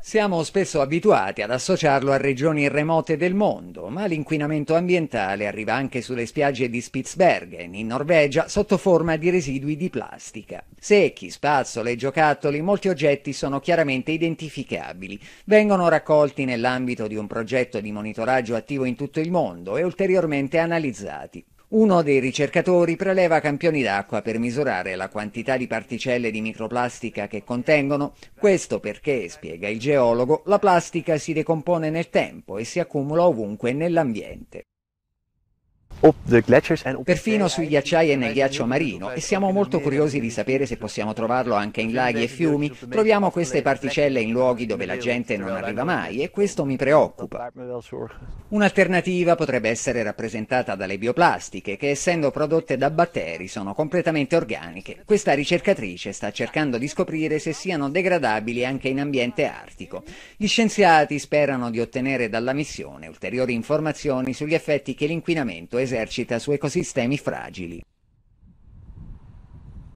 Siamo spesso abituati ad associarlo a regioni remote del mondo, ma l'inquinamento ambientale arriva anche sulle spiagge di Spitsbergen, in Norvegia, sotto forma di residui di plastica. Secchi, spazzole giocattoli, molti oggetti sono chiaramente identificabili. Vengono raccolti nell'ambito di un progetto di monitoraggio attivo in tutto il mondo e ulteriormente analizzati. Uno dei ricercatori preleva campioni d'acqua per misurare la quantità di particelle di microplastica che contengono, questo perché, spiega il geologo, la plastica si decompone nel tempo e si accumula ovunque nell'ambiente. Perfino sui ghiacciai e nel ghiaccio marino, e siamo molto curiosi di sapere se possiamo trovarlo anche in laghi e fiumi, troviamo queste particelle in luoghi dove la gente non arriva mai e questo mi preoccupa. Un'alternativa potrebbe essere rappresentata dalle bioplastiche, che essendo prodotte da batteri sono completamente organiche. Questa ricercatrice sta cercando di scoprire se siano degradabili anche in ambiente artico. Gli scienziati sperano di ottenere dalla missione ulteriori informazioni sugli effetti che l'inquinamento esercita su ecosistemi fragili.